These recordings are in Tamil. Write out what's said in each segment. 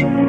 thank you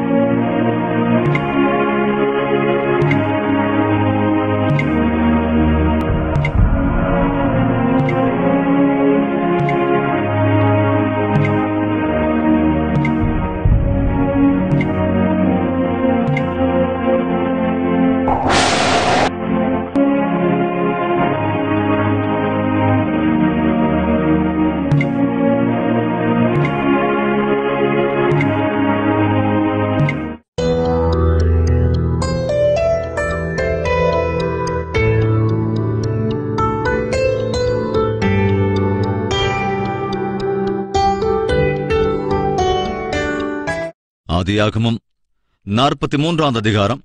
ஆதியாகமும் நாற்பத்தி மூன்றாம் அதிகாரம்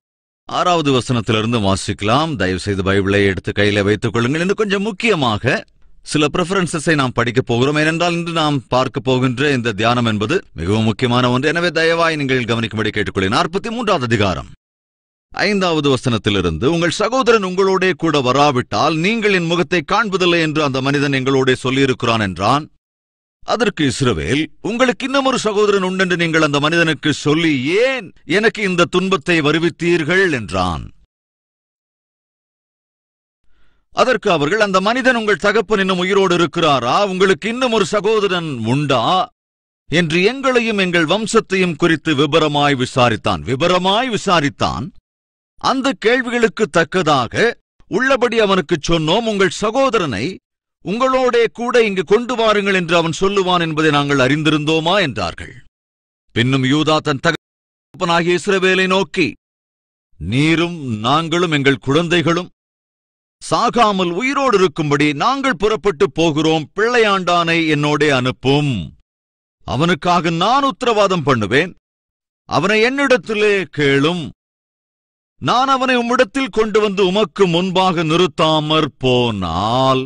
ஆறாவது வசனத்திலிருந்து வாசிக்கலாம் தயவு செய்து பைபிளை எடுத்து கையில வைத்துக் கொள்ளுங்கள் என்று கொஞ்சம் முக்கியமாக சில பிரிபரன்சஸை நாம் படிக்கப் போகிறோம் ஏனென்றால் இன்று நாம் பார்க்க போகின்ற இந்த தியானம் என்பது மிகவும் முக்கியமான ஒன்று எனவே தயவாய் நீங்கள் கவனிக்கும்படி கேட்டுக்கொள்ளேன் நாற்பத்தி மூன்றாவது அதிகாரம் ஐந்தாவது வசனத்திலிருந்து உங்கள் சகோதரன் உங்களோடே கூட வராவிட்டால் நீங்கள் என் முகத்தை காண்பதில்லை என்று அந்த மனிதன் எங்களோடே சொல்லியிருக்கிறான் என்றான் அதற்கு இஸ்ரவேல் உங்களுக்கு இன்னமொரு சகோதரன் உண்டென்று நீங்கள் அந்த மனிதனுக்கு சொல்லி ஏன் எனக்கு இந்த துன்பத்தை வருவித்தீர்கள் என்றான் அதற்கு அவர்கள் அந்த மனிதன் உங்கள் தகப்பன் இன்னும் உயிரோடு இருக்கிறாரா உங்களுக்கு இன்னும் ஒரு சகோதரன் உண்டா என்று எங்களையும் எங்கள் வம்சத்தையும் குறித்து விபரமாய் விசாரித்தான் விபரமாய் விசாரித்தான் அந்த கேள்விகளுக்கு தக்கதாக உள்ளபடி அவனுக்கு சொன்னோம் உங்கள் சகோதரனை உங்களோடே கூட இங்கு கொண்டு வாருங்கள் என்று அவன் சொல்லுவான் என்பதை நாங்கள் அறிந்திருந்தோமா என்றார்கள் பின்னும் யூதா தன் தகப்பனாகிய இஸ்ரவேலை நோக்கி நீரும் நாங்களும் எங்கள் குழந்தைகளும் சாகாமல் உயிரோடு இருக்கும்படி நாங்கள் புறப்பட்டு போகிறோம் பிள்ளையாண்டானை என்னோடே அனுப்பும் அவனுக்காக நான் உத்தரவாதம் பண்ணுவேன் அவனை என்னிடத்திலே கேளும் நான் அவனை உம்மிடத்தில் கொண்டு வந்து உமக்கு முன்பாக நிறுத்தாமற் போனால்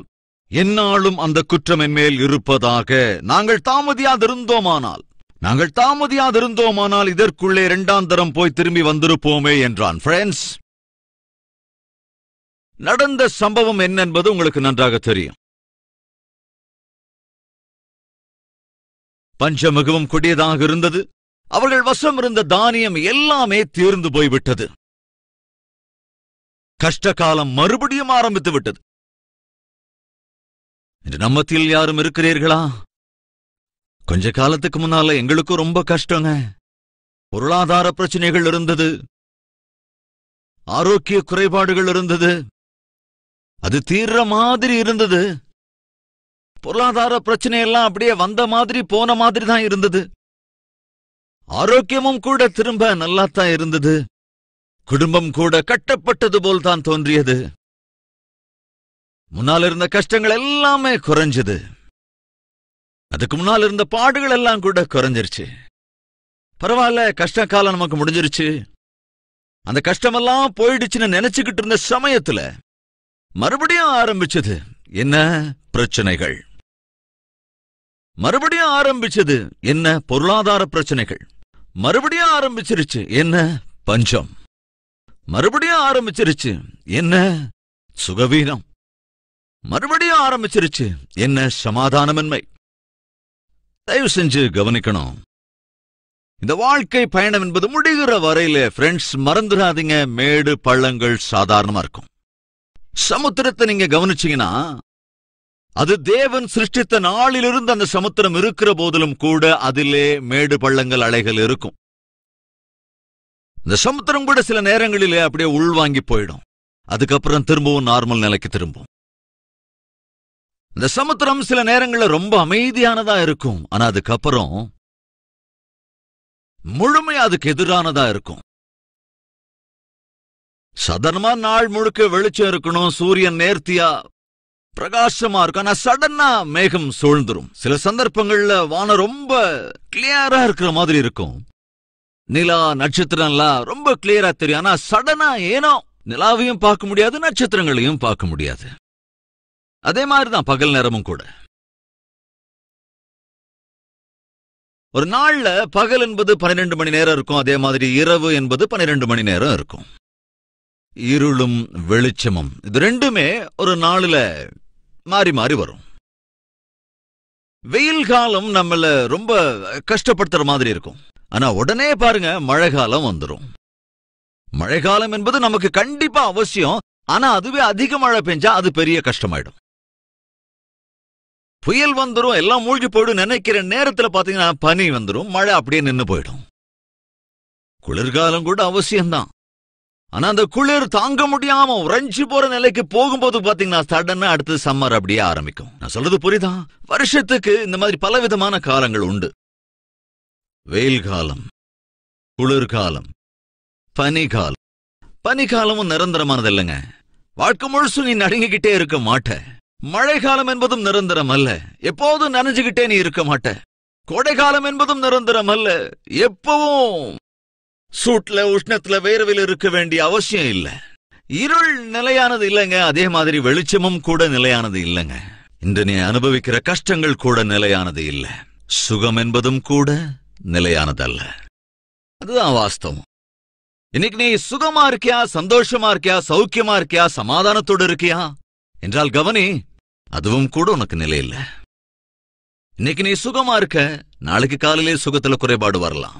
என்னாலும் அந்த குற்றம் என்மேல் இருப்பதாக நாங்கள் தாமதியாதிருந்தோமானால் நாங்கள் தாமதியாதிருந்தோமானால் இதற்குள்ளே இரண்டாம் தரம் போய் திரும்பி வந்திருப்போமே என்றான் ஃப்ரெண்ட்ஸ் நடந்த சம்பவம் என்ன என்பது உங்களுக்கு நன்றாக தெரியும் பஞ்சம் மிகவும் கொடியதாக இருந்தது அவர்கள் வசம் இருந்த தானியம் எல்லாமே தீர்ந்து போய்விட்டது கஷ்ட காலம் மறுபடியும் ஆரம்பித்து விட்டது இந்த நம்மத்தில் யாரும் இருக்கிறீர்களா கொஞ்ச காலத்துக்கு முன்னால எங்களுக்கும் ரொம்ப கஷ்டங்க பொருளாதார பிரச்சனைகள் இருந்தது ஆரோக்கிய குறைபாடுகள் இருந்தது அது தீர்ற மாதிரி இருந்தது பொருளாதார பிரச்சனையெல்லாம் அப்படியே வந்த மாதிரி போன மாதிரி தான் இருந்தது ஆரோக்கியமும் கூட திரும்ப நல்லாத்தான் இருந்தது குடும்பம் கூட கட்டப்பட்டது போல் தான் தோன்றியது முன்னால் இருந்த கஷ்டங்கள் எல்லாமே குறைஞ்சது அதுக்கு முன்னால் இருந்த பாடுகள் எல்லாம் கூட குறைஞ்சிருச்சு பரவாயில்ல கஷ்ட காலம் நமக்கு முடிஞ்சிருச்சு அந்த கஷ்டமெல்லாம் போயிடுச்சுன்னு நினைச்சுக்கிட்டு இருந்த சமயத்துல மறுபடியும் ஆரம்பிச்சது என்ன பிரச்சனைகள் மறுபடியும் ஆரம்பிச்சது என்ன பொருளாதார பிரச்சனைகள் மறுபடியும் ஆரம்பிச்சிருச்சு என்ன பஞ்சம் மறுபடியும் ஆரம்பிச்சிருச்சு என்ன சுகவீனம் மறுபடியும் ஆரம்பிச்சிருச்சு என்ன சமாதானமின்மை தயவு செஞ்சு கவனிக்கணும் இந்த வாழ்க்கை பயணம் என்பது முடிகிற வரையில ஃப்ரெண்ட்ஸ் மறந்துடாதீங்க மேடு பள்ளங்கள் சாதாரணமா இருக்கும் சமுத்திரத்தை நீங்க கவனிச்சீங்கன்னா அது தேவன் சிருஷ்டித்த நாளிலிருந்து அந்த சமுத்திரம் இருக்கிற போதிலும் கூட அதிலே மேடு பள்ளங்கள் அலைகள் இருக்கும் இந்த சமுத்திரம் கூட சில நேரங்களிலே அப்படியே உள்வாங்கி போயிடும் அதுக்கப்புறம் திரும்பவும் நார்மல் நிலைக்கு திரும்பும் இந்த சமுத்திரம் சில நேரங்களில் ரொம்ப அமைதியானதா இருக்கும் ஆனா அதுக்கப்புறம் முழுமையா அதுக்கு எதிரானதா இருக்கும் சதனமா நாள் முழுக்க வெளிச்சம் இருக்கணும் சூரியன் நேர்த்தியா பிரகாசமா இருக்கும் ஆனா சடனா மேகம் சூழ்ந்துரும் சில சந்தர்ப்பங்கள்ல வானம் ரொம்ப கிளியரா இருக்கிற மாதிரி இருக்கும் நிலா நட்சத்திரம்லாம் ரொம்ப கிளியரா தெரியும் ஆனா சடனா ஏனோ நிலாவையும் பார்க்க முடியாது நட்சத்திரங்களையும் பார்க்க முடியாது அதே மாதிரிதான் பகல் நேரமும் கூட ஒரு நாள்ல பகல் என்பது பன்னிரெண்டு மணி நேரம் இருக்கும் அதே மாதிரி இரவு என்பது பன்னிரண்டு மணி நேரம் இருக்கும் இருளும் வெளிச்சமும் இது ரெண்டுமே ஒரு நாளில் மாறி மாறி வரும் வெயில் காலம் நம்மள ரொம்ப கஷ்டப்படுத்துற மாதிரி இருக்கும் ஆனா உடனே பாருங்க மழை காலம் வந்துடும் மழை காலம் என்பது நமக்கு கண்டிப்பா அவசியம் ஆனா அதுவே அதிக மழை பெஞ்சா அது பெரிய கஷ்டமாயிடும் புயல் வந்துடும் எல்லாம் மூழ்கி போயிடும் நினைக்கிற நேரத்துல பாத்தீங்கன்னா பனி வந்துடும் மழை அப்படியே நின்று போயிடும் குளிர்காலம் கூட அவசியம்தான் ஆனா அந்த குளிர் தாங்க முடியாம உறைஞ்சி போற நிலைக்கு போகும்போது பாத்தீங்கன்னா சடனா அடுத்து சம்மர் அப்படியே ஆரம்பிக்கும் நான் சொல்றது புரியுதா வருஷத்துக்கு இந்த மாதிரி பல விதமான காலங்கள் உண்டு வெயில் காலம் குளிர்காலம் பனிகாலம் பனிகாலமும் நிரந்தரமானது இல்லைங்க வாழ்க்கை முழுசும் நீ நடுங்கிக்கிட்டே இருக்க மாட்டேன் மழை காலம் என்பதும் நிரந்தரம் அல்ல எப்போதும் நனைஞ்சுகிட்டே நீ இருக்க மாட்ட கோடை காலம் என்பதும் நிரந்தரம் அல்ல எப்பவும் சூட்ல உஷ்ணத்துல வேர்வில் இருக்க வேண்டிய அவசியம் இல்ல இருள் நிலையானது இல்லைங்க அதே மாதிரி வெளிச்சமும் கூட நிலையானது இல்லைங்க இன்று நீ அனுபவிக்கிற கஷ்டங்கள் கூட நிலையானது இல்ல சுகம் என்பதும் கூட நிலையானதல்ல அதுதான் வாஸ்தவம் இன்னைக்கு நீ சுகமா இருக்கியா சந்தோஷமா இருக்கியா சௌக்கியமா இருக்கியா சமாதானத்தோடு இருக்கியா என்றால் கவனி அதுவும் கூட உனக்கு நிலையில்ல இன்னைக்கு நீ சுகமா இருக்க நாளைக்கு காலையிலே சுகத்துல குறைபாடு வரலாம்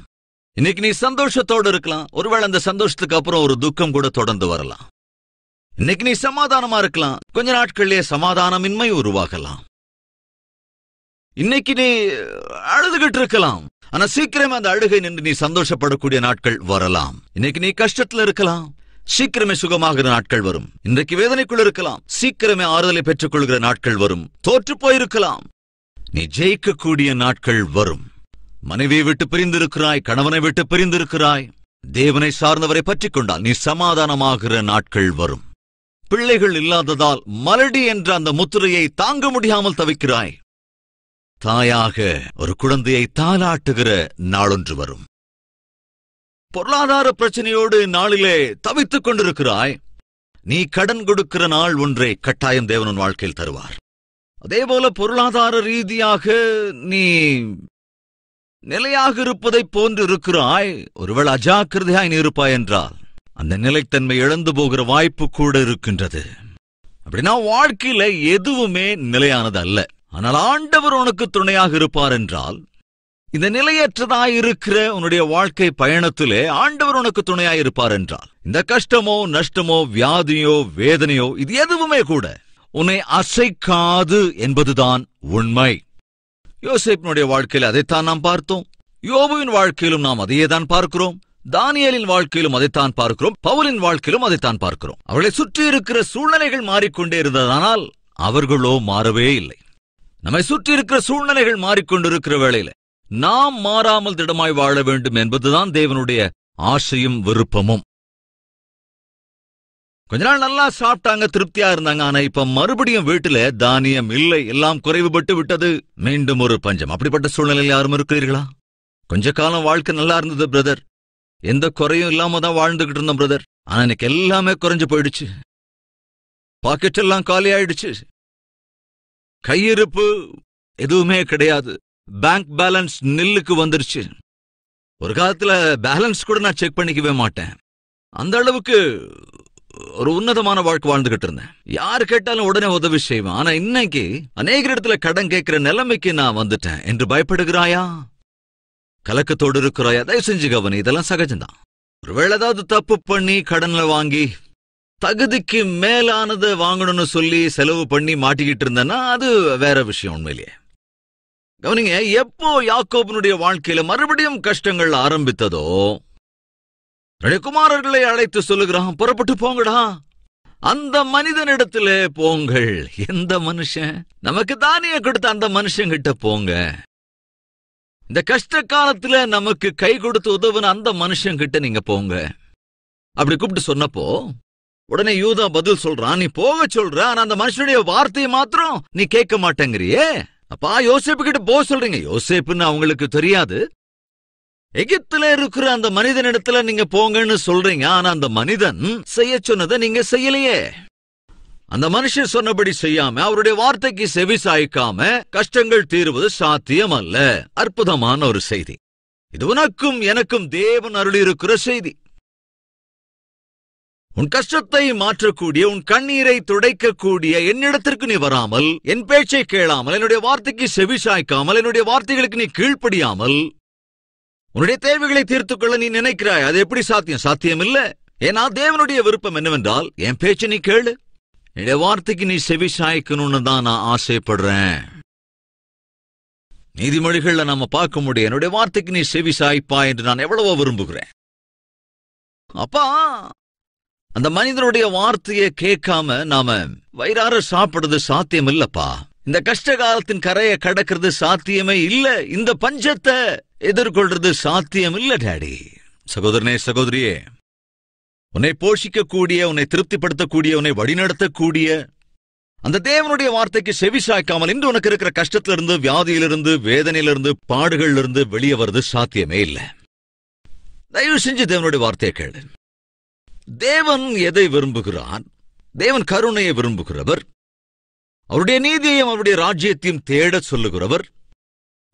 இன்னைக்கு நீ சந்தோஷத்தோடு இருக்கலாம் ஒருவேளை அந்த சந்தோஷத்துக்கு அப்புறம் ஒரு துக்கம் கூட தொடர்ந்து வரலாம் இன்னைக்கு நீ சமாதானமா இருக்கலாம் கொஞ்ச நாட்கள்லயே சமாதானமின்மை உருவாகலாம் இன்னைக்கு நீ அழுதுகிட்டு இருக்கலாம் ஆனா சீக்கிரமா அந்த அழுகை நின்று நீ சந்தோஷப்படக்கூடிய நாட்கள் வரலாம் இன்னைக்கு நீ கஷ்டத்துல இருக்கலாம் சீக்கிரமே சுகமாகிற நாட்கள் வரும் இன்றைக்கு வேதனைக்குள் இருக்கலாம் சீக்கிரமே ஆறுதலை பெற்றுக் கொள்கிற நாட்கள் வரும் தோற்று போயிருக்கலாம் நீ ஜெயிக்கக்கூடிய நாட்கள் வரும் மனைவியை விட்டு பிரிந்திருக்கிறாய் கணவனை விட்டு பிரிந்திருக்கிறாய் தேவனை சார்ந்தவரை பற்றி கொண்டால் நீ சமாதானமாகிற நாட்கள் வரும் பிள்ளைகள் இல்லாததால் மலடி என்ற அந்த முத்திரையை தாங்க முடியாமல் தவிக்கிறாய் தாயாக ஒரு குழந்தையை தாலாட்டுகிற நாளொன்று வரும் பொருளாதார பிரச்சனையோடு நாளிலே தவித்துக் கொண்டிருக்கிறாய் நீ கடன் கொடுக்கிற நாள் ஒன்றை கட்டாயம் தேவனன் வாழ்க்கையில் தருவார் அதேபோல பொருளாதார ரீதியாக நீ நிலையாக இருப்பதைப் போன்று இருக்கிறாய் ஒருவேளை அஜாக்கிரதையாய் நீ இருப்பாய் என்றால் அந்த நிலைத்தன்மை இழந்து போகிற வாய்ப்பு கூட இருக்கின்றது அப்படின்னா வாழ்க்கையில எதுவுமே நிலையானது அல்ல ஆனால் ஆண்டவர் உனக்கு துணையாக இருப்பார் என்றால் இந்த நிலையற்றதாயிருக்கிற உன்னுடைய வாழ்க்கை பயணத்திலே ஆண்டவர் உனக்கு துணையாய் இருப்பார் என்றால் இந்த கஷ்டமோ நஷ்டமோ வியாதியோ வேதனையோ இது எதுவுமே கூட உன்னை அசைக்காது என்பதுதான் உண்மை யோசேப்பினுடைய வாழ்க்கையில் அதைத்தான் நாம் பார்த்தோம் யோபுவின் வாழ்க்கையிலும் நாம் அதையே தான் பார்க்கிறோம் தானியலின் வாழ்க்கையிலும் அதைத்தான் பார்க்கிறோம் பவுலின் வாழ்க்கையிலும் அதைத்தான் பார்க்கிறோம் அவர்களை சுற்றி இருக்கிற சூழ்நிலைகள் மாறிக்கொண்டே இருந்ததானால் அவர்களோ மாறவே இல்லை நம்மை சுற்றி இருக்கிற சூழ்நிலைகள் மாறிக்கொண்டிருக்கிற வேளையில நாம் மாறாமல் திடமாய் வாழ வேண்டும் என்பதுதான் தேவனுடைய ஆசையும் விருப்பமும் கொஞ்ச நாள் நல்லா சாப்பிட்டாங்க திருப்தியா இருந்தாங்க ஆனா இப்ப மறுபடியும் வீட்டுல தானியம் இல்லை எல்லாம் குறைவுபட்டு விட்டது மீண்டும் ஒரு பஞ்சம் அப்படிப்பட்ட சூழ்நிலையில் யாரும் இருக்கிறீர்களா கொஞ்ச காலம் வாழ்க்கை நல்லா இருந்தது பிரதர் எந்த குறையும் இல்லாம தான் வாழ்ந்துகிட்டு இருந்தோம் பிரதர் ஆனா எனக்கு எல்லாமே குறைஞ்சு போயிடுச்சு பாக்கெட் எல்லாம் காலி ஆயிடுச்சு கையிருப்பு எதுவுமே கிடையாது பேங்க் பேலன்ஸ் நில்லுக்கு வந்துருச்சு ஒரு காலத்துல பேலன்ஸ் கூட நான் செக் பண்ணிக்கவே மாட்டேன் அந்த அளவுக்கு ஒரு உன்னதமான வாழ்க்கை வாழ்ந்துகிட்டு இருந்தேன் யார் கேட்டாலும் உடனே உதவி செய்வேன் ஆனா இன்னைக்கு அநேக இடத்துல கடன் கேட்கிற நிலைமைக்கு நான் வந்துட்டேன் என்று பயப்படுகிறாயா கலக்கத்தோடு இருக்கிறாயா தயவு செஞ்சு கவனி இதெல்லாம் சகஜம்தான் ஒருவேளை ஏதாவது தப்பு பண்ணி கடன்ல வாங்கி தகுதிக்கு மேலானதை வாங்கணும்னு சொல்லி செலவு பண்ணி மாட்டிக்கிட்டு இருந்தேன்னா அது வேற விஷயம் உண்மையிலேயே கவனிங்க எப்போ யாக்கோபனுடைய வாழ்க்கையில மறுபடியும் கஷ்டங்கள் ஆரம்பித்ததோ குமாரர்களை அழைத்து சொல்லுகிறான் புறப்பட்டு போங்கடா அந்த மனிதனிடத்துல போங்கள் எந்த மனுஷன் நமக்கு தானிய கொடுத்த அந்த மனுஷங்கிட்ட போங்க இந்த கஷ்ட காலத்துல நமக்கு கை கொடுத்து உதவுன அந்த மனுஷங்கிட்ட நீங்க போங்க அப்படி கூப்பிட்டு சொன்னப்போ உடனே யூதா பதில் சொல்றான் நீ போக சொல்ற ஆனா அந்த மனுஷனுடைய வார்த்தையை மாத்திரம் நீ கேட்க மாட்டேங்கிறியே அப்பா யோசிப்பு கிட்ட போ சொல்றீங்க யோசிப்புன்னு அவங்களுக்கு தெரியாது எகிப்துல இருக்கிற அந்த மனிதனிடத்துல நீங்க போங்கன்னு சொல்றீங்க ஆனா அந்த மனிதன் செய்ய சொன்னதை நீங்க செய்யலையே அந்த மனுஷன் சொன்னபடி செய்யாம அவருடைய வார்த்தைக்கு செவி சாய்க்காம கஷ்டங்கள் தீருவது சாத்தியம் அல்ல அற்புதமான ஒரு செய்தி இது உனக்கும் எனக்கும் தேவன் அருள் இருக்கிற செய்தி உன் கஷ்டத்தை மாற்றக்கூடிய உன் கண்ணீரை துடைக்கக்கூடிய என்னிடத்திற்கு நீ வராமல் என் பேச்சை கேளாமல் என்னுடைய வார்த்தைக்கு செவி சாய்க்காமல் என்னுடைய வார்த்தைகளுக்கு நீ கீழ்ப்படியாமல் உன்னுடைய தேவைகளை தீர்த்துக்கொள்ள நீ நினைக்கிறாய் அது எப்படி சாத்தியம் சாத்தியம் இல்ல ஏன்னா தேவனுடைய விருப்பம் என்னவென்றால் என் பேச்சை நீ கேளு என்னுடைய வார்த்தைக்கு நீ செவி சாய்க்கணும்னு தான் நான் ஆசைப்படுறேன் நீதிமொழிகள்ல நம்ம பார்க்க முடியும் என்னுடைய வார்த்தைக்கு நீ செவி சாய்ப்பா என்று நான் எவ்வளவோ விரும்புகிறேன் அப்பா அந்த மனிதனுடைய வார்த்தையை கேட்காம நாம வயிறார சாப்பிடுறது சாத்தியம் இல்லப்பா இந்த கஷ்ட காலத்தின் கரையை கடக்கிறது சாத்தியமே இல்ல இந்த பஞ்சத்தை எதிர்கொள்றது சாத்தியம் இல்ல டேடி சகோதரனே சகோதரியே உன்னை போஷிக்கக்கூடிய உன்னை திருப்திப்படுத்தக்கூடிய உன்னை வழிநடத்தக்கூடிய அந்த தேவனுடைய வார்த்தைக்கு செவி சாய்க்காமல் இன்று உனக்கு இருக்கிற கஷ்டத்திலிருந்து வியாதியிலிருந்து வேதனையிலிருந்து பாடுகளிலிருந்து வெளியே வர்றது சாத்தியமே இல்லை தயவு செஞ்சு தேவனுடைய வார்த்தையை கேளு தேவன் எதை விரும்புகிறான் தேவன் கருணையை விரும்புகிறவர் அவருடைய நீதியையும் அவருடைய ராஜ்யத்தையும் தேட சொல்லுகிறவர்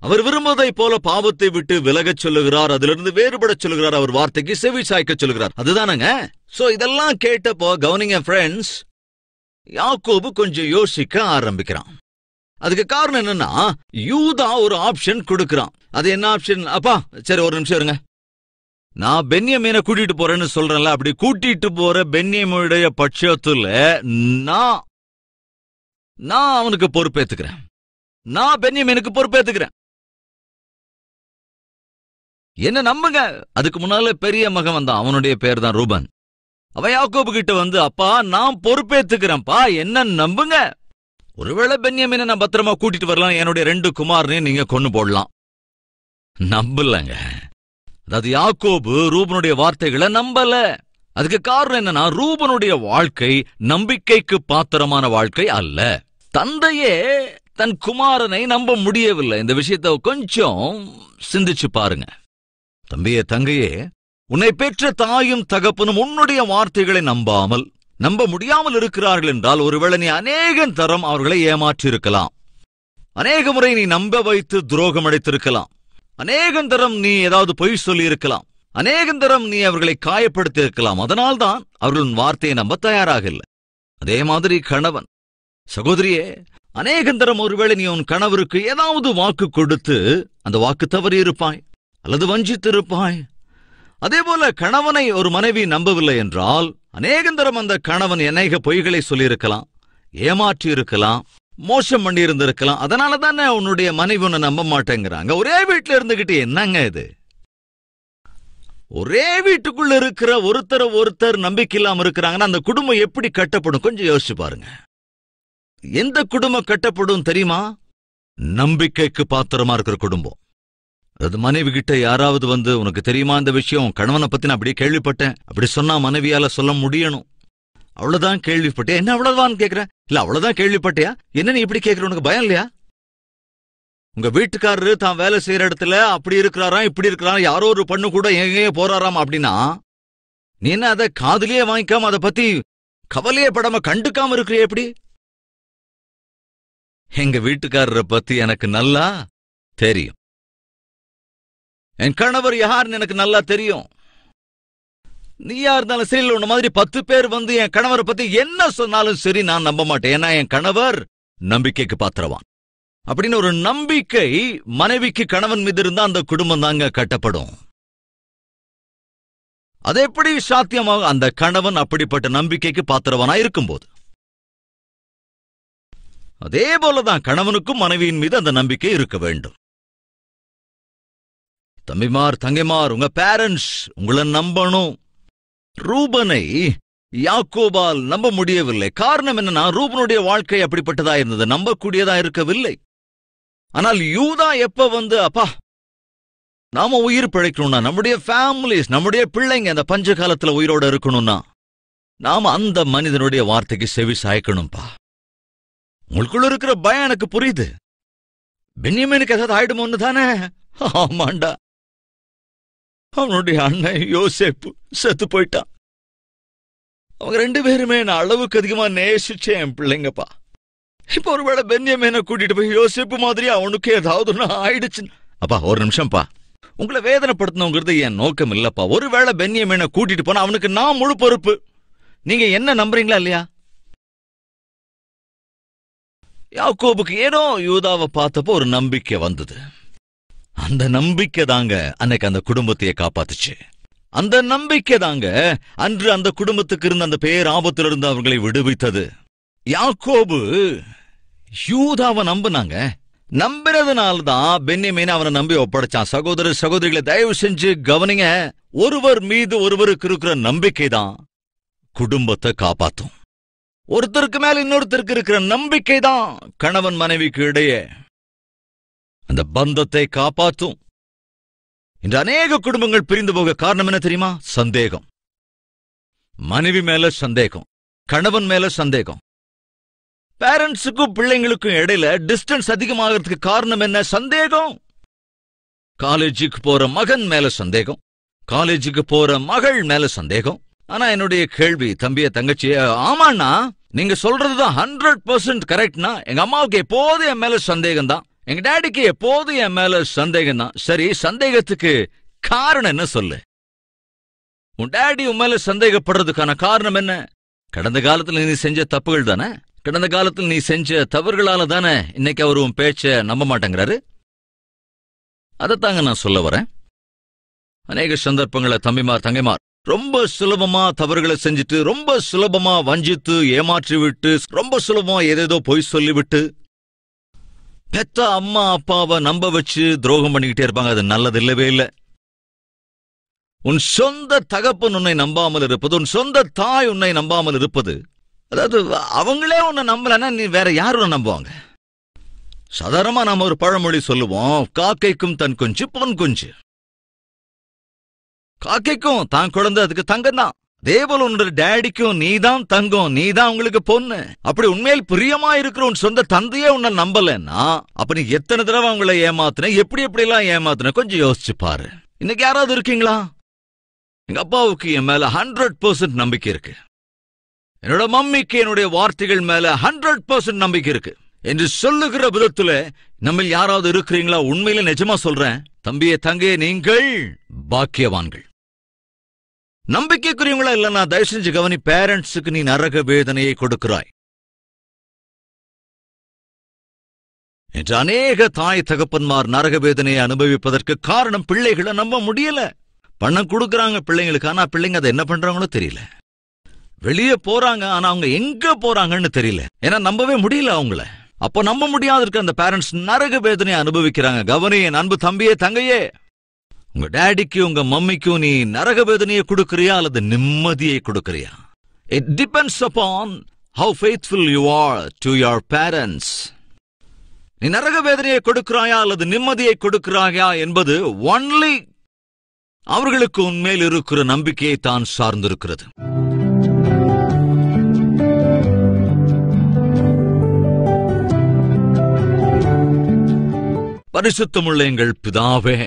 அவர் விரும்புவதைப் போல பாவத்தை விட்டு விலகச் சொல்லுகிறார் அதிலிருந்து வேறுபட சொல்லுகிறார் அவர் வார்த்தைக்கு செவி சாய்க்க சொல்லுகிறார் அதுதானங்க சோ இதெல்லாம் கேட்டப்போ கவனிங்க ஃப்ரெண்ட்ஸ் யாக்கோபு கொஞ்சம் யோசிக்க ஆரம்பிக்கிறான் அதுக்கு காரணம் என்னன்னா யூதா ஒரு ஆப்ஷன் கொடுக்கிறான் அது என்ன ஆப்ஷன் அப்பா சரி ஒரு நிமிஷம் இருங்க நான் பென்னியமீனை கூட்டிட்டு போறேன்னு சொல்றேன்ல அப்படி கூட்டிட்டு போற பென்னியமுடைய பட்சத்துல நான் நான் அவனுக்கு பொறுப்பேத்துக்கிறேன் நான் பென்னியமீனுக்கு பொறுப்பேத்துக்கிறேன் என்ன நம்புங்க அதுக்கு முன்னால பெரிய மகன் வந்தான் அவனுடைய பேர் தான் ரூபன் அவன் யாக்கோபு கிட்ட வந்து அப்பா நான் பொறுப்பேத்துக்கிறேன்ப்பா என்ன நம்புங்க ஒருவேளை பென்யமீனை நான் பத்திரமா கூட்டிட்டு வரலாம் என்னுடைய ரெண்டு குமாரனையும் நீங்க கொண்டு போடலாம் நம்பலங்க அதாவது யாக்கோபு ரூபனுடைய வார்த்தைகளை நம்பல அதுக்கு காரணம் என்னன்னா ரூபனுடைய வாழ்க்கை நம்பிக்கைக்கு பாத்திரமான வாழ்க்கை அல்ல தந்தையே தன் குமாரனை நம்ப முடியவில்லை இந்த விஷயத்தை கொஞ்சம் சிந்திச்சு பாருங்க தம்பியே தங்கையே உன்னை பெற்ற தாயும் தகப்பனும் உன்னுடைய வார்த்தைகளை நம்பாமல் நம்ப முடியாமல் இருக்கிறார்கள் என்றால் ஒருவேளை நீ அநேக தரம் அவர்களை ஏமாற்றியிருக்கலாம் அநேக முறை நீ நம்ப வைத்து துரோகம் அடைத்திருக்கலாம் அநேகந்தரம் நீ ஏதாவது பொய் சொல்லி இருக்கலாம் அநேகந்தரம் நீ அவர்களை காயப்படுத்தி இருக்கலாம் அதனால்தான் அவர்களின் வார்த்தையை நம்ப தயாராக இல்லை அதே மாதிரி கணவன் சகோதரியே அநேகந்தரம் ஒருவேளை நீ உன் கணவருக்கு ஏதாவது வாக்கு கொடுத்து அந்த வாக்கு தவறி இருப்பாய் அல்லது வஞ்சித்து இருப்பாய் அதே போல கணவனை ஒரு மனைவி நம்பவில்லை என்றால் அநேகந்தரம் அந்த கணவன் அநேக பொய்களை சொல்லியிருக்கலாம் ஏமாற்றி இருக்கலாம் மோசம் பண்ணி இருந்திருக்கலாம் அதனால தானே உன்னுடைய மனைவி உன்னை நம்ப மாட்டேங்கிறாங்க ஒரே வீட்டில் இருந்துகிட்டு என்னங்க இது ஒரே வீட்டுக்குள்ள இருக்கிற ஒருத்தர் ஒருத்தர் நம்பிக்கை இல்லாம இருக்கிறாங்கன்னா அந்த குடும்பம் எப்படி கட்டப்படும் கொஞ்சம் யோசிச்சு பாருங்க எந்த குடும்பம் கட்டப்படும் தெரியுமா நம்பிக்கைக்கு பாத்திரமா இருக்கிற குடும்பம் அது மனைவி கிட்ட யாராவது வந்து உனக்கு தெரியுமா இந்த விஷயம் கணவனை பத்தி நான் அப்படியே கேள்விப்பட்டேன் அப்படி சொன்னா மனைவியால சொல்ல முடியணும் அவ்வளவுதான் கேள்விப்பட்டியா என்ன அவ்வளவுதான் கேக்குற இல்ல அவ்வளவுதான் கேள்விப்பட்டியா என்ன நீ இப்படி கேக்குற உனக்கு பயம் இல்லையா உங்க வீட்டுக்காரரு தான் வேலை செய்யற இடத்துல அப்படி இருக்கிறாராம் இப்படி இருக்கிறாராம் யாரோ ஒரு பொண்ணு கூட எங்கேயே போறாராம் அப்படின்னா நீ என்ன அதை காதலியே வாங்கிக்காம அதை பத்தி கவலையே படாம கண்டுக்காம இருக்கிறிய எப்படி எங்க வீட்டுக்காரரை பத்தி எனக்கு நல்லா தெரியும் என் கணவர் யாருன்னு எனக்கு நல்லா தெரியும் நீயா இருந்தாலும் சரி உன்ன மாதிரி பத்து பேர் வந்து என் கணவரை பத்தி என்ன சொன்னாலும் சரி நான் நம்ப மாட்டேன் ஏன்னா என் கணவர் நம்பிக்கைக்கு பாத்திரவான் அப்படின்னு ஒரு நம்பிக்கை மனைவிக்கு கணவன் மீது இருந்தா அந்த குடும்பம் தாங்க கட்டப்படும் அது எப்படி சாத்தியமாக அந்த கணவன் அப்படிப்பட்ட நம்பிக்கைக்கு பாத்திரவனா இருக்கும்போது அதே போலதான் கணவனுக்கும் மனைவியின் மீது அந்த நம்பிக்கை இருக்க வேண்டும் தம்பிமார் தங்கைமார் உங்க பேரண்ட்ஸ் உங்களை நம்பணும் ரூபனை யாக்கோபால் நம்ப முடியவில்லை காரணம் என்னன்னா ரூபனுடைய வாழ்க்கை அப்படிப்பட்டதா இருந்தது நம்பக்கூடியதா இருக்கவில்லை ஆனால் யூதா எப்ப வந்து அப்பா நாம உயிர் பிழைக்கணும்னா நம்முடைய ஃபேமிலிஸ் நம்முடைய பிள்ளைங்க அந்த பஞ்ச காலத்துல உயிரோட இருக்கணும்னா நாம அந்த மனிதனுடைய வார்த்தைக்கு செவி சாய்க்கணும்பா உங்களுக்குள்ள இருக்கிற பயம் எனக்கு புரியுது பென்னியமனுக்கு ஏதாவது ஆயிடுமோன்னு தானே ஆமாண்டா அவனுடைய அண்ணன் யோசேப்பு செத்து போயிட்டான் அவங்க ரெண்டு பேருமே நான் அளவுக்கு அதிகமா நேசிச்சேன் என் பிள்ளைங்கப்பா இப்ப ஒருவேளை பென்யமேனை கூட்டிட்டு போய் யோசேப்பு மாதிரி அவனுக்கு ஏதாவது ஒன்னு ஆயிடுச்சுன்னு அப்பா ஒரு நிமிஷம்ப்பா உங்களை வேதனைப்படுத்தணுங்கிறது என் நோக்கம் இல்லப்பா ஒருவேளை பென்யமேனை கூட்டிட்டு போனா அவனுக்கு நான் முழு பொறுப்பு நீங்க என்ன நம்புறீங்களா இல்லையா யாக்கோபுக்கு ஏனோ யூதாவை பார்த்தப்போ ஒரு நம்பிக்கை வந்தது அந்த நம்பிக்கை தாங்க அன்னைக்கு அந்த குடும்பத்தையே காப்பாத்துச்சு அந்த நம்பிக்கை தாங்க அன்று அந்த குடும்பத்துக்கு இருந்த அந்த பேர் இருந்து அவர்களை விடுவித்தது யாக்கோபு யூதாவை நம்பினாங்க நம்பினதுனால தான் பென்னிமேன் அவனை நம்பி ஒப்படைச்சான் சகோதர சகோதரிகளை தயவு செஞ்சு கவனிங்க ஒருவர் மீது ஒருவருக்கு இருக்கிற நம்பிக்கை தான் குடும்பத்தை காப்பாத்தும் ஒருத்தருக்கு மேல இன்னொருத்தருக்கு இருக்கிற நம்பிக்கை தான் கணவன் மனைவிக்கு இடையே அந்த பந்தத்தை காப்பாற்றும் இன்று அநேக குடும்பங்கள் பிரிந்து போக காரணம் என்ன தெரியுமா சந்தேகம் மனைவி மேல சந்தேகம் கணவன் மேல சந்தேகம் பேரண்ட்ஸுக்கும் பிள்ளைங்களுக்கும் இடையில டிஸ்டன்ஸ் அதிகமாகிறதுக்கு காரணம் என்ன சந்தேகம் காலேஜுக்கு போற மகன் மேல சந்தேகம் காலேஜுக்கு போற மகள் மேல சந்தேகம் ஆனா என்னுடைய கேள்வி தம்பிய தங்கச்சி ஆமாண்ணா நீங்க சொல்றதுதான் ஹண்ட்ரட் பர்சன்ட் கரெக்ட்னா எங்க அம்மாவுக்கு எப்போது என் மேல சந்தேகம் தான் எங்க டாடிக்கு எப்போது என் மேல சந்தேகம் தான் சரி சந்தேகத்துக்கு காரணம் என்ன சொல்லு உன் டாடி உன் மேல சந்தேகப்படுறதுக்கான காரணம் என்ன கடந்த காலத்துல நீ செஞ்ச தப்புகள் தானே கடந்த காலத்தில் நீ செஞ்ச தவறுகளால தானே இன்னைக்கு அவர் உன் பேச்ச நம்ப மாட்டேங்கிறாரு அதைத்தாங்க நான் சொல்ல வரேன் அநேக சந்தர்ப்பங்களை தம்பிமார் தங்கைமார் ரொம்ப சுலபமா தவறுகளை செஞ்சுட்டு ரொம்ப சுலபமா வஞ்சித்து ஏமாற்றி விட்டு ரொம்ப சுலபமா ஏதேதோ பொய் சொல்லிவிட்டு பெத்த அம்மா அப்பாவை நம்ப வச்சு துரோகம் பண்ணிக்கிட்டே இருப்பாங்க அது நல்லது இல்லவே இல்லை உன் சொந்த தகப்பன் உன்னை நம்பாமல் இருப்பது உன் சொந்த தாய் உன்னை நம்பாமல் இருப்பது அதாவது அவங்களே உன்னை நம்பலன்னா நீ வேற யாரும் நம்புவாங்க சாதாரணமா நாம ஒரு பழமொழி சொல்லுவோம் காக்கைக்கும் தன் குஞ்சு பொன் குஞ்சு காக்கைக்கும் தான் குழந்தை அதுக்கு தங்கம் தான் தேவனுடைய டேடிக்கும் நீ தான் தங்கம் நீ தான் உங்களுக்கு பொண்ணு அப்படி உண்மையில் பிரியமா இருக்கிற உன் சொந்த தந்தையே உன்ன நம்பலன்னா அப்ப நீ எத்தனை தடவை அவங்கள ஏமாத்தின எப்படி எப்படி எல்லாம் ஏமாத்தின கொஞ்சம் யோசிச்சு பாரு இன்னைக்கு யாராவது இருக்கீங்களா எங்க அப்பாவுக்கு என் மேல ஹண்ட்ரட் பர்சன்ட் நம்பிக்கை இருக்கு என்னோட மம்மிக்கு என்னுடைய வார்த்தைகள் மேல ஹண்ட்ரட் பர்சன்ட் நம்பிக்கை இருக்கு என்று சொல்லுகிற விதத்துல நம்ம யாராவது இருக்கிறீங்களா உண்மையில நிஜமா சொல்றேன் தம்பிய தங்கையே நீங்கள் பாக்கியவான்கள் நம்பிக்கைக்குரியவங்களா நான் தயவு செஞ்சு கவனி பேரண்ட்ஸுக்கு நீ நரக வேதனையை கொடுக்கிறாய் என்று அநேக தாய் தகப்பன்மார் நரக வேதனையை அனுபவிப்பதற்கு காரணம் பிள்ளைகளை நம்ப முடியல பணம் கொடுக்கறாங்க பிள்ளைங்களுக்கு ஆனா பிள்ளைங்க அதை என்ன பண்றாங்களோ தெரியல வெளியே போறாங்க ஆனா அவங்க எங்க போறாங்கன்னு தெரியல ஏன்னா நம்பவே முடியல அவங்கள அப்ப நம்ப முடியாத இருக்க அந்த பேரண்ட்ஸ் நரக வேதனையை அனுபவிக்கிறாங்க கவனியே அன்பு தம்பியே தங்கையே உங்க டேடிக்கு உங்க மம்மிக்கும் நீ நரக வேதனையை கொடுக்கறியா அல்லது நிம்மதியை கொடுக்கறியா it depends upon how faithful you are to your parents நீ நரக வேதனையை கொடுக்கிறாயா அல்லது நிம்மதியை கொடுக்கிறாயா என்பது ஒன்லி அவர்களுக்கு உண்மையில் இருக்கிற நம்பிக்கையை தான் சார்ந்திருக்கிறது பரிசுத்தமுள்ள எங்கள் பிதாவே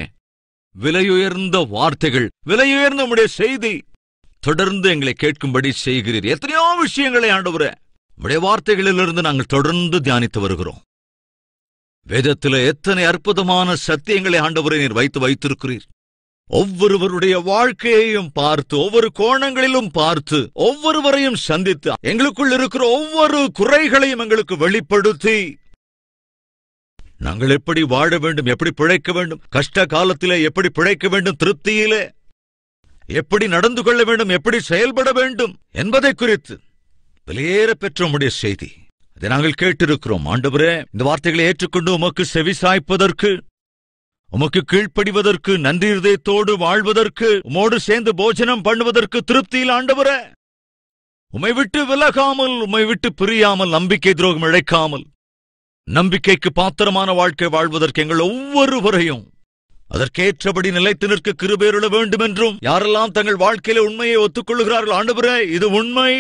விலையுயர்ந்த வார்த்தைகள் விலையுயர்ந்த உடைய செய்தி தொடர்ந்து எங்களை கேட்கும்படி செய்கிறீர் எத்தனையோ விஷயங்களை ஆண்டவர உடைய வார்த்தைகளிலிருந்து நாங்கள் தொடர்ந்து தியானித்து வருகிறோம் வேதத்தில் எத்தனை அற்புதமான சத்தியங்களை ஆண்டவரை நீர் வைத்து வைத்திருக்கிறீர் ஒவ்வொருவருடைய வாழ்க்கையையும் பார்த்து ஒவ்வொரு கோணங்களிலும் பார்த்து ஒவ்வொருவரையும் சந்தித்து எங்களுக்குள் இருக்கிற ஒவ்வொரு குறைகளையும் எங்களுக்கு வெளிப்படுத்தி நாங்கள் எப்படி வாழ வேண்டும் எப்படி பிழைக்க வேண்டும் கஷ்ட காலத்திலே எப்படி பிழைக்க வேண்டும் திருப்தியிலே எப்படி நடந்து கொள்ள வேண்டும் எப்படி செயல்பட வேண்டும் என்பதை குறித்து வெளியேற பெற்ற உடைய செய்தி அதை நாங்கள் கேட்டிருக்கிறோம் ஆண்டவரே இந்த வார்த்தைகளை ஏற்றுக்கொண்டு உமக்கு செவி சாய்ப்பதற்கு உமக்கு கீழ்ப்படிவதற்கு நன்றி இருதயத்தோடு வாழ்வதற்கு உமோடு சேர்ந்து போஜனம் பண்ணுவதற்கு திருப்தியில் ஆண்டவரே உமை விட்டு விலகாமல் உமை விட்டு பிரியாமல் நம்பிக்கை துரோகம் இழைக்காமல் நம்பிக்கைக்கு பாத்திரமான வாழ்க்கை வாழ்வதற்கு எங்கள் ஒவ்வொருவரையும் அதற்கேற்றபடி நிலைத்து நிற்க கிருபேருள வேண்டும் என்றும் யாரெல்லாம் தங்கள் வாழ்க்கையில உண்மையை ஒத்துக்கொள்கிறார்கள் ஆண்டவரே இது உண்மை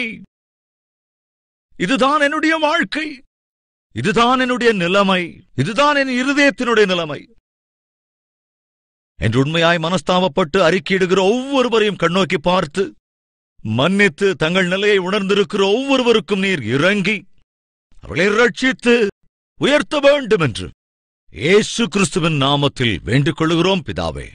இதுதான் என்னுடைய வாழ்க்கை இதுதான் என்னுடைய நிலைமை இதுதான் என் இருதயத்தினுடைய நிலைமை என்று உண்மையாய் மனஸ்தாபப்பட்டு அறிக்கையிடுகிற ஒவ்வொருவரையும் கண்ணோக்கி பார்த்து மன்னித்து தங்கள் நிலையை உணர்ந்திருக்கிற ஒவ்வொருவருக்கும் நீர் இறங்கி அவளை ரட்சித்து உயர்த்த வேண்டும் என்று இயேசு கிறிஸ்துவின் நாமத்தில் வேண்டிக் கொள்கிறோம் பிதாவே